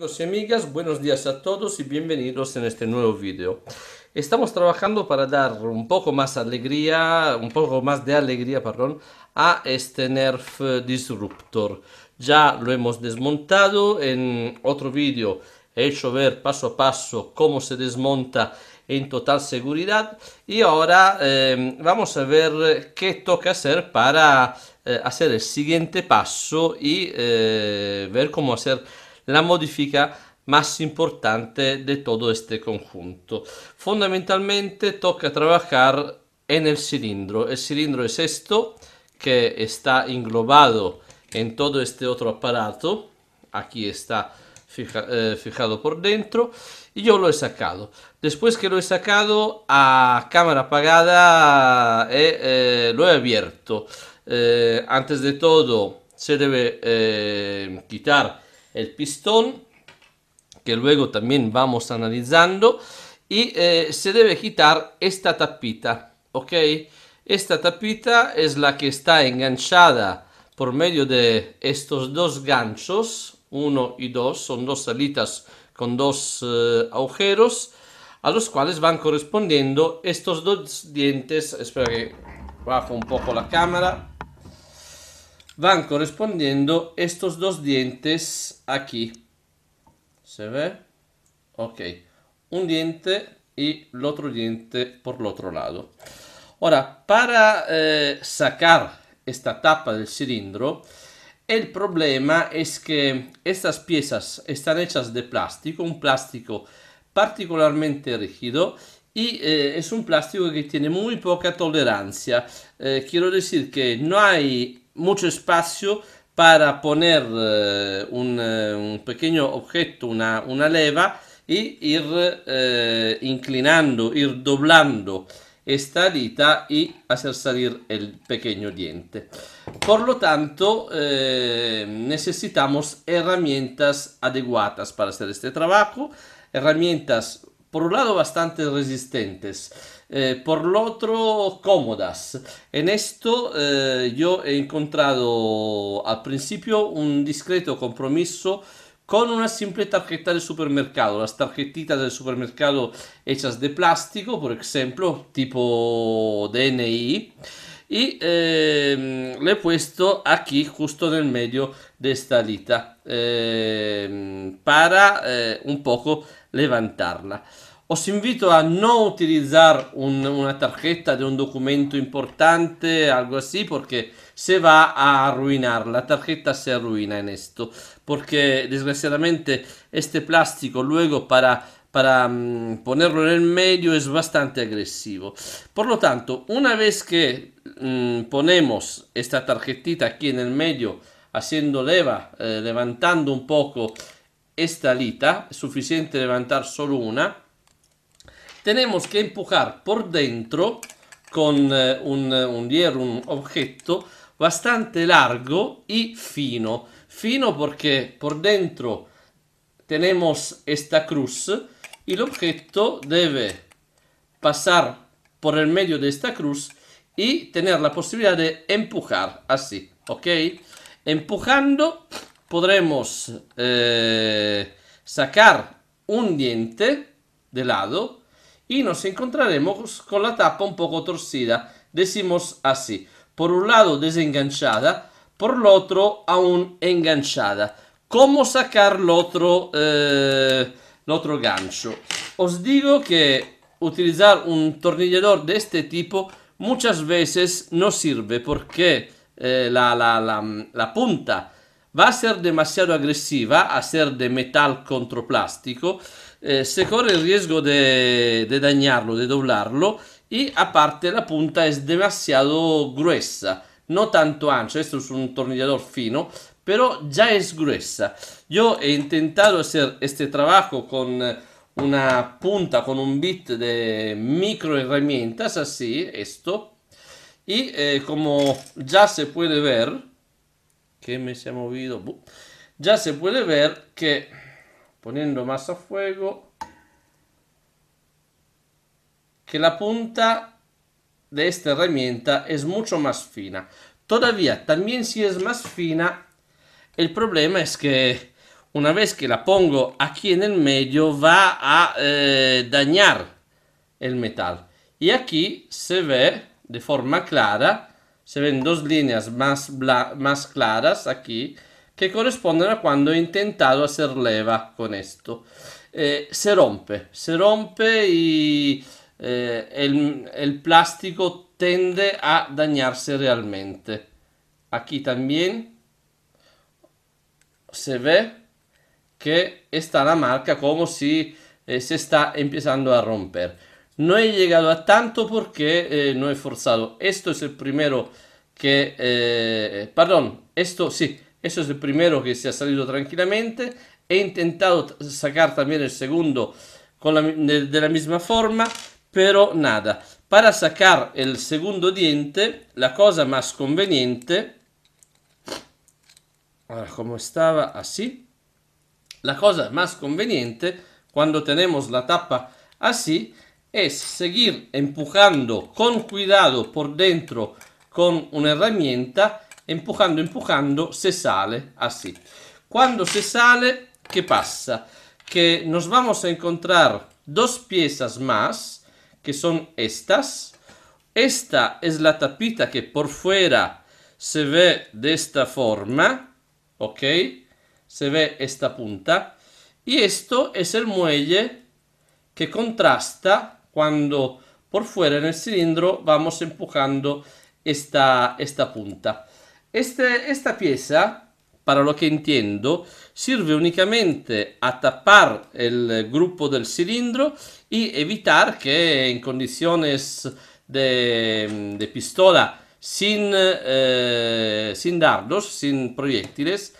Amigos y amigas, buenos días a todos y bienvenidos en este nuevo vídeo. Estamos trabajando para dar un poco más alegría, un poco más de alegría, perdón, a este Nerf Disruptor. Ya lo hemos desmontado en otro vídeo, he hecho ver paso a paso cómo se desmonta en total seguridad y ahora em, vamos a ver qué toca hacer para eh, hacer el siguiente paso y eh, ver cómo hacer la modifica más importante de todo este conjunto. Fundamentalmente toca trabajar en el cilindro. El cilindro es esto que está englobado en todo este otro aparato. Aquí está eh, fijado por dentro y yo lo he sacado. Después que lo he sacado a cámara apagada eh, eh, lo he abierto. antes de todo se debe quitar el pistón, que luego también vamos analizando, y eh, se debe quitar esta tapita, ¿ok? Esta tapita es la que está enganchada por medio de estos dos ganchos, uno y dos, son dos salitas con dos eh, agujeros, a los cuales van correspondiendo estos dos dientes, espero que bajo un poco la cámara, van correspondiendo estos dos dientes aquí. ¿Se ve? Ok. Un diente y el otro diente por el otro lado. Ahora, para eh, sacar esta tapa del cilindro, el problema es que estas piezas están hechas de plástico, un plástico particularmente rígido y eh, es un plástico que tiene muy poca tolerancia. Eh, quiero decir que no hay mucho espacio para poner eh, eh, un, pequeño objeto, una, una leva, y ir eh, inclinando, ir doblando esta dita y hacer salir el pequeño diente. Por lo tanto, necesitamos herramientas adecuadas para hacer este trabajo, herramientas por un lado bastante resistentes, eh, por lo otro cómodas. En esto eh, yo he encontrado al principio un discreto compromiso con una simple tarjeta de supermercado, las tarjetitas del supermercado hechas de plástico, por ejemplo, tipo DNI, y em, le he puesto aquí justo en el medio de esta lita em, para eh, un poco levantarla. Os invito a no utilizar una tarjeta de un documento importante, algo así, porque se va a arruinar. La tarjeta se arruina en esto, porque desgraciadamente este plástico luego para para mm, ponerlo en el medio es bastante agresivo. Por lo tanto, una vez que mm, ponemos esta tarjetita aquí en el medio, haciendo leva, eh, levantando un poco esta lita, es suficiente levantar solo una, tenemos que empujar por dentro con eh, eh, un, hierro, un objeto bastante largo y fino. Fino porque por dentro tenemos esta cruz y el objeto debe pasar por el medio de esta cruz y tener la posibilidad de empujar así, ¿ok? Empujando podremos eh, sacar un diente de lado y nos encontraremos con la tapa un poco torcida, decimos así, por un lado desenganchada, por el otro aún enganchada. ¿Cómo sacar el eh, otro, gancho? Os digo que utilizar un tornillador de este tipo muchas veces no sirve porque eh, la, la, punta va a ser demasiado agresiva, a ser de metal contra plástico eh, corre il riesgo di dañarlo, di doblarlo, y aparte la punta è demasiado gruesa, non tanto ancha, questo è un tornillador fino, però già è gruesa. Io ho intentato hacer este trabajo con una punta, con un bit di micro herramientas, así, esto, y eh, como ya se puede ver, que me se ha movido, ya se puede ver che poniendo más a fuego que la punta de esta herramienta es mucho más fina. Todavía, también si es más fina, el problema es que una vez que la pongo aquí en el medio va a eh, dañar el metal. Y aquí se ve de forma clara, se ven dos líneas más, más claras aquí, que corresponden a quando ho intentato hacer leva con esto. Eh, se rompe, se rompe y eh, el, el, plástico tiende a dañarse realmente. Aquí también se ve que está la marca como si eh, se está empezando a romper. No he llegado a tanto porque eh, no he forzado. Esto es el primero que... Eh, perdón, esto sí Eso es el primero que se ha salido tranquilamente. He intentado sacar también el segundo con de, la misma forma, pero nada. Para sacar el segundo diente, la cosa más conveniente, ah, como estaba así, la cosa más conveniente cuando tenemos la tapa así es seguir empujando con cuidado por dentro con una herramienta empujando, empujando, se sale así. Cuando se sale, ¿qué pasa? Que nos vamos a encontrar dos piezas más, que son estas. Esta es la tapita que por fuera se ve de esta forma, ¿ok? Se ve esta punta. Y esto es el muelle que contrasta cuando por fuera en el cilindro vamos empujando esta, esta punta. Este, esta pieza, para lo que entiendo, sirve únicamente a tapar el grupo del cilindro y evitar que en condiciones de, de pistola sin, eh, sin dardos, sin proyectiles,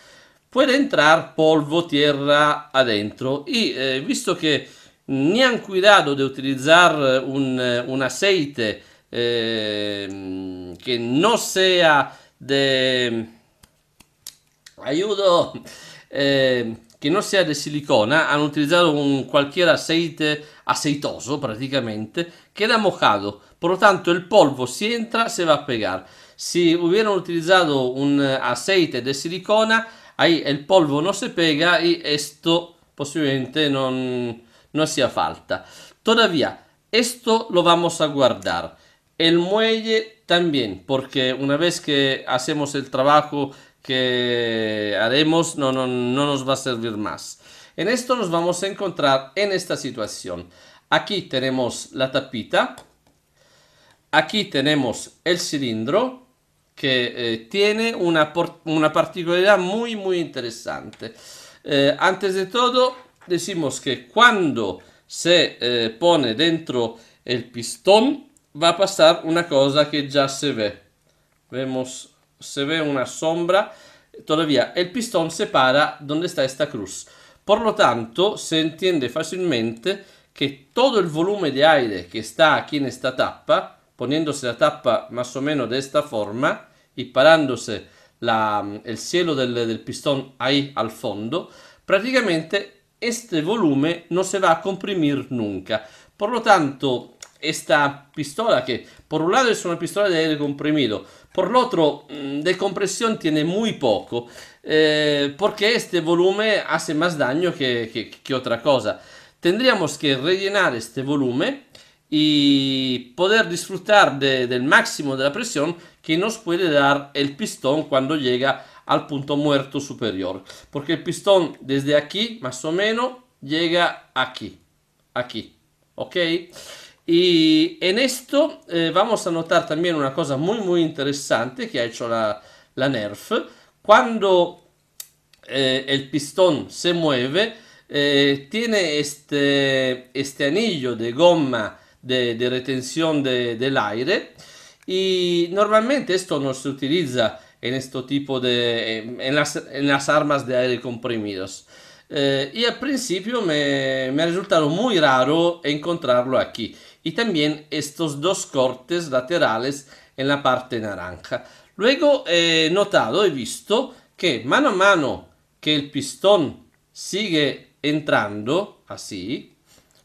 pueda entrar polvo, tierra adentro. Y eh, visto que ni han cuidado de utilizar eh, un, eh, un aceite eh, que no sea de... Aiuto! Eh, che non sia di silicona, hanno utilizzato un qualche aceite aceitoso praticamente, che era mocado, pertanto il polvo si entra se va a pegare. Se hubieran utilizzato un aceite di silicona, ahí il polvo non si pega e questo possibilmente non, non sia falta. tuttavia questo lo vamos a guardare El muelle también, porque una vez que hacemos el trabajo que haremos, no, no, nos va a servir más. En esto nos vamos a encontrar en esta situación. Aquí tenemos la tapita, aquí tenemos el cilindro que eh, tiene una, una, particularidad muy muy interesante. Eh, antes de todo decimos que cuando se eh, pone dentro el pistón va a passare una cosa che già se ve. Vemos, se ve una sombra, todavía il pistón se para donde está esta cruz. Por lo tanto, se entiende facilmente che tutto il volume di aire che sta aquí in questa tapa, poniéndose la tapa más o meno de esta forma e parándose il cielo del, del pistón ahí al fondo, praticamente este volume non se va a comprimir nunca. Por lo tanto, esta pistola que por un lado es una pistola de aire comprimido, por el otro mm, de compresión tiene muy poco, eh, porque este volumen hace más daño que, otra cosa. Tendríamos que rellenar este volumen y poder disfrutar del máximo de la presión que nos puede dar el pistón cuando llega al punto muerto superior, porque el pistón desde aquí más o menos llega aquí, aquí, ok? Y en esto eh, vamos a notar también una cosa muy muy interesante que ha hecho la, la NERF. Cuando eh, el pistón se mueve, eh, tiene este, este anillo de goma de, de retención de, del aire y normalmente esto no se utiliza en este tipo de en las, en las armas de aire comprimidos Eh, y al principio me, ha resultado muy raro encontrarlo aquí. Y también estos dos cortes laterales en la parte naranja. Luego he notado, he visto que mano a mano que el pistón sigue entrando, así,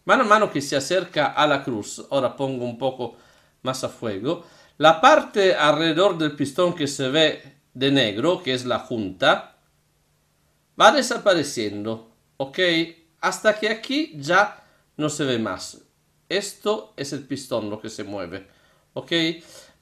mano a mano que se acerca a la cruz, ahora pongo un poco más a fuego, la parte alrededor del pistón que se ve de negro, que es la junta, va desapareciendo, ¿ok? Hasta que aquí ya no se ve más. Esto es el pistón lo que se mueve, ¿ok?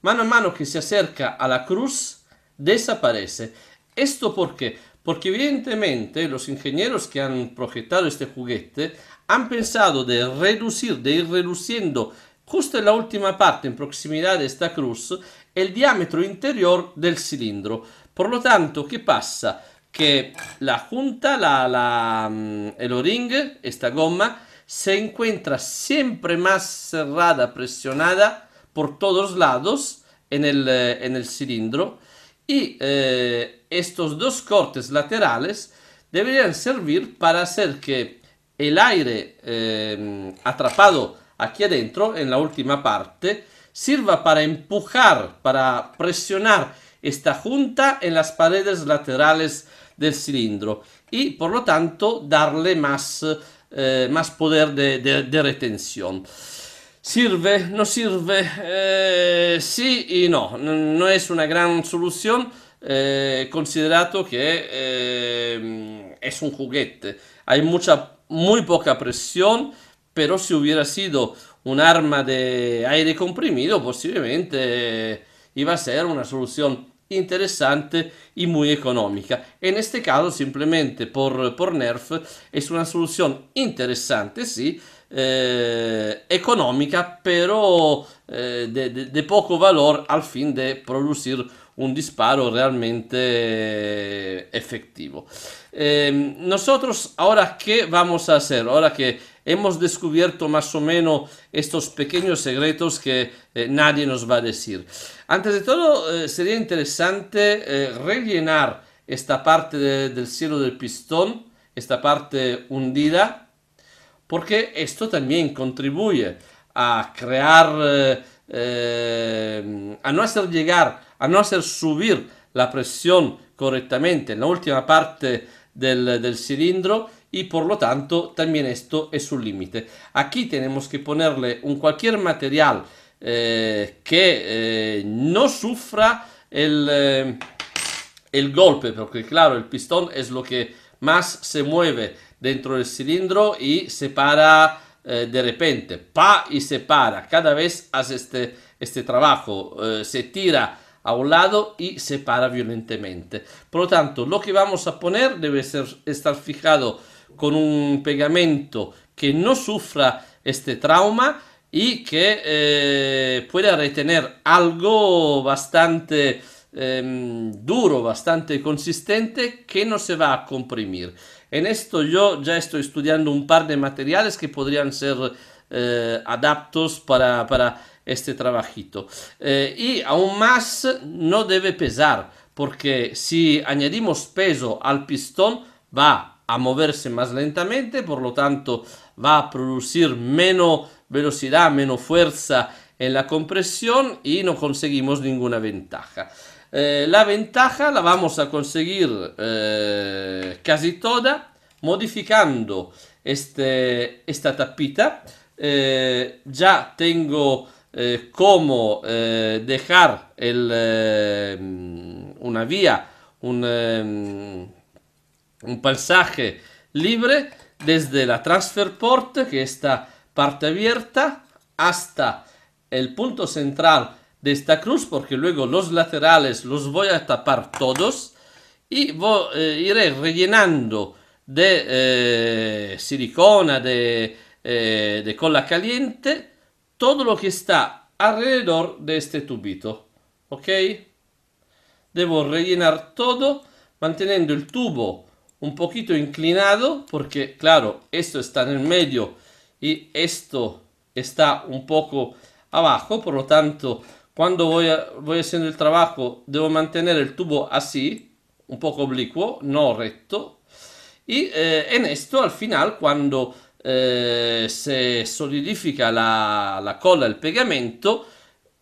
Mano a mano que se acerca a la cruz, desaparece. ¿Esto por qué? Porque evidentemente los ingenieros que han proyectado este juguete han pensado de reducir, de ir reduciendo justo en la última parte, en proximidad de esta cruz, el diámetro interior del cilindro. Por lo tanto, que pasa? que la junta, la, mm, el o-ring, esta goma, se encuentra siempre más cerrada, presionada por todos lados en el, eh, cilindro y eh, estos dos cortes laterales deberían servir para hacer que el aire eh, atrapado aquí adentro, en la última parte, sirva para empujar, para presionar esta junta en las paredes laterales del cilindro y por lo tanto darle más, eh, más poder de, retención. ¿Sirve? ¿No sirve? Eh, sí y no. No es una gran solución eh, considerado que es un juguete. Hay mucha, muy poca presión, pero si hubiera sido un arma de aire comprimido posiblemente iba a ser una solución interessante y muy económica. in questo caso, simplemente por, por NERF, è una soluzione interessante sì eh, económica, pero eh, de, de, de, poco valor al fin de producir un disparo realmente eh, efectivo. Eh, nosotros ahora, ¿qué vamos a hacer? Ahora que hemos descubierto más o menos estos pequeños secretos que eh, nadie nos va a decir. Antes de todo, eh, sería interesante eh, rellenar esta parte del cielo del pistón, esta parte hundida, porque esto también contribuye a crear, a no hacer llegar, a no hacer subir la presión correctamente en la última parte del cilindro y por lo tanto también esto es un límite. Aquí tenemos que ponerle un cualquier material eh, que eh, no sufra el, eh, el golpe, porque claro, el pistón es lo que más se mueve dentro del cilindro y se para de repente, pa y se para, cada vez hace este, este trabajo, se tira a un lado y se para violentemente. Por lo tanto, lo que vamos a poner debe estar fijado con un pegamento que no sufra este trauma y que eh, pueda retener algo bastante em, duro, bastante consistente que no se va a comprimir. En esto yo ya estoy estudiando un par de materiales que podrían ser eh, adaptos para, para, este trabajito. Eh, y aún más no debe pesar, porque si añadimos peso al pistón va a moverse más lentamente, por lo tanto va a producir menos velocidad, menos fuerza en la compresión y no conseguimos ninguna ventaja. Eh, la ventaja la vamos a conseguir eh, casi toda modificando este, esta tapita. Eh, ya tengo como dejar el, una vía, un un pasaje libre desde la transfer port, que está parte abierta, hasta el punto central de esta cruz, porque luego los laterales los voy a tapar todos y voy, eh, iré rellenando de eh, silicona, de, eh, de cola caliente, todo lo que está alrededor de este tubito. ¿Ok? Debo rellenar todo manteniendo el tubo un poquito inclinado porque claro, esto está en el medio y esto está un poco abajo, por lo tanto, cuando voy, voy haciendo el trabajo debo mantener el tubo así, un poco oblicuo, no recto. Y eh, en esto, al final, cuando eh, se solidifica la, la cola, el pegamento,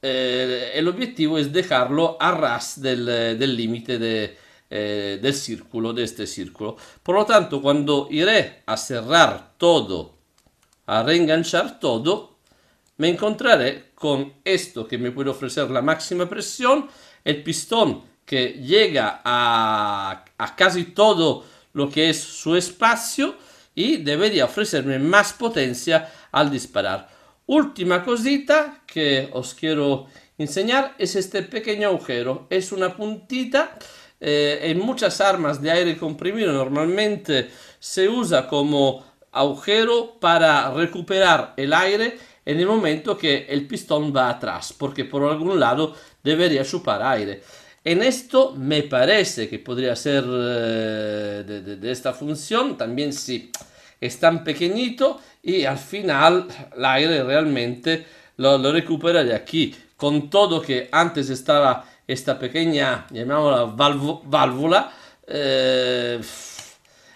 eh, el objetivo es dejarlo a ras del límite de, eh, del círculo, de este círculo. Por lo tanto, cuando iré a cerrar todo, a reenganchar todo, me encontraré con esto que me puede ofrecer la máxima presión, el pistón que llega a, a casi todo lo que es su espacio y debería ofrecerme más potencia al disparar. Última cosita que os quiero enseñar es este pequeño agujero. Es una puntita eh, en muchas armas de aire comprimido normalmente se usa como agujero para recuperar el aire en el momento que el pistón va atrás, porque por algún lado debería chupar aire. En esto me parece que podría ser eh, de, esta función, también si es tan pequeñito y al final el aire realmente lo, lo recupera de aquí, con todo que antes estaba esta pequeña, llamémosla válvula, eh,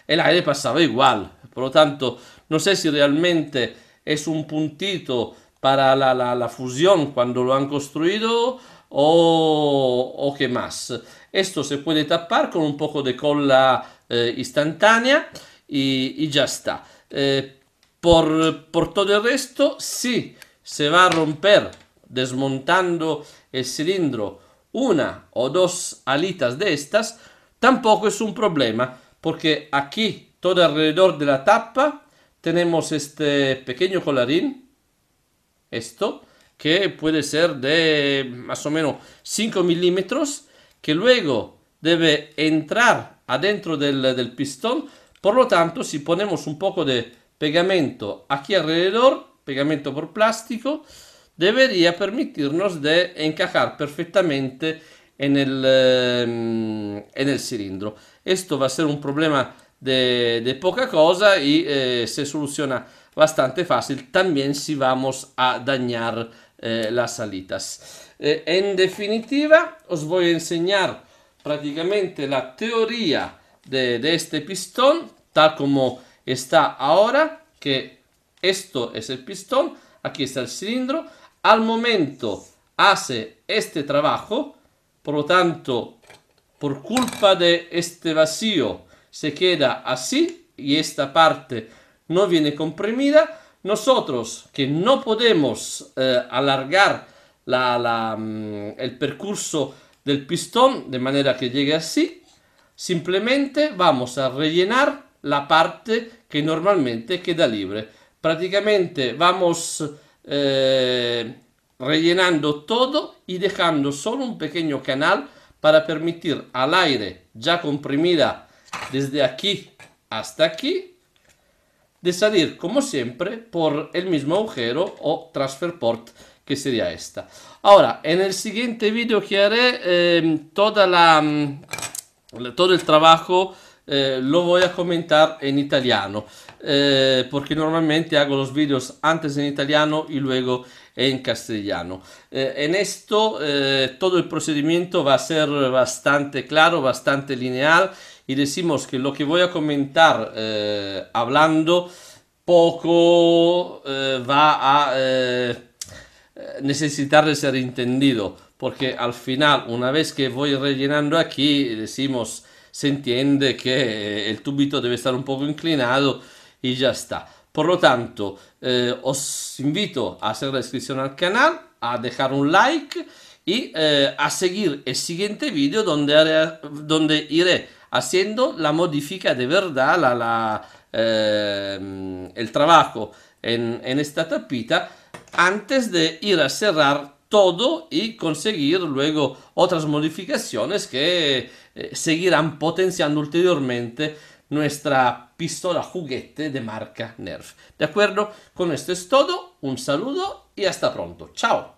el aire pasaba igual. Por lo tanto, no sé si realmente es un puntito para la, fusión cuando lo han construido o, o, qué más. Esto se puede tapar con un poco de cola eh, instantánea y, ya está. Eh, por, todo el resto, si se va a romper desmontando el cilindro una o dos alitas de estas, tampoco es un problema, porque aquí, todo alrededor de la tapa, tenemos este pequeño colarín, esto, que puede ser de más o menos 5 milímetros, que luego debe entrar adentro del, del pistón, por lo tanto, si ponemos un poco de pegamento aquí alrededor, pegamento por plástico, debería permitirnos de encajar perfectamente em, en el, cilindro. Esto va a ser un problema de, poca cosa y eh, se soluciona bastante fácil también si vamos a dañar eh, las salidas. Eh, en definitiva, os voy a enseñar prácticamente la teoría de, de, este pistón, tal como está ahora, que esto es el pistón, aquí está el cilindro, al momento hace este trabajo, por lo tanto, por culpa de este vacío se queda así y esta parte no viene comprimida, nosotros que no podemos eh, alargar mm, el percurso del pistón de manera que llegue así, simplemente vamos a rellenar la parte que normalmente queda libre. Prácticamente vamos eh, rellenando todo y dejando solo un pequeño canal para permitir al aire ya comprimida desde aquí hasta aquí de salir como siempre por el mismo agujero o transfer port que sería esta. Ahora, en el siguiente vídeo que haré eh, toda la, mm, todo el trabajo eh, lo voy a comentar en italiano, eh, porque normalmente hago los vídeos antes en italiano y luego en castellano. Eh, en esto todo el procedimiento va a ser bastante claro, bastante lineal y decimos que lo que voy a comentar hablando poco va a necesitar de ser entendido, porque al final, una vez que voy rellenando aquí, decimos se entiende que el eh, tubito debe estar un poco inclinado y e ya está. Por lo tanto, eh, os invito a hacer la inscripción al canal, a dejar un like y eh, a seguir el siguiente vídeo donde, donde iré haciendo la modifica de verdad, la, la, el trabajo en, en esta tapita antes de ir a cerrar todo y conseguir luego otras modificaciones que eh, seguirán potenciando ulteriormente nuestra pistola juguete de marca Nerf. ¿De acuerdo? Con esto es todo. Un saludo y hasta pronto. Chao.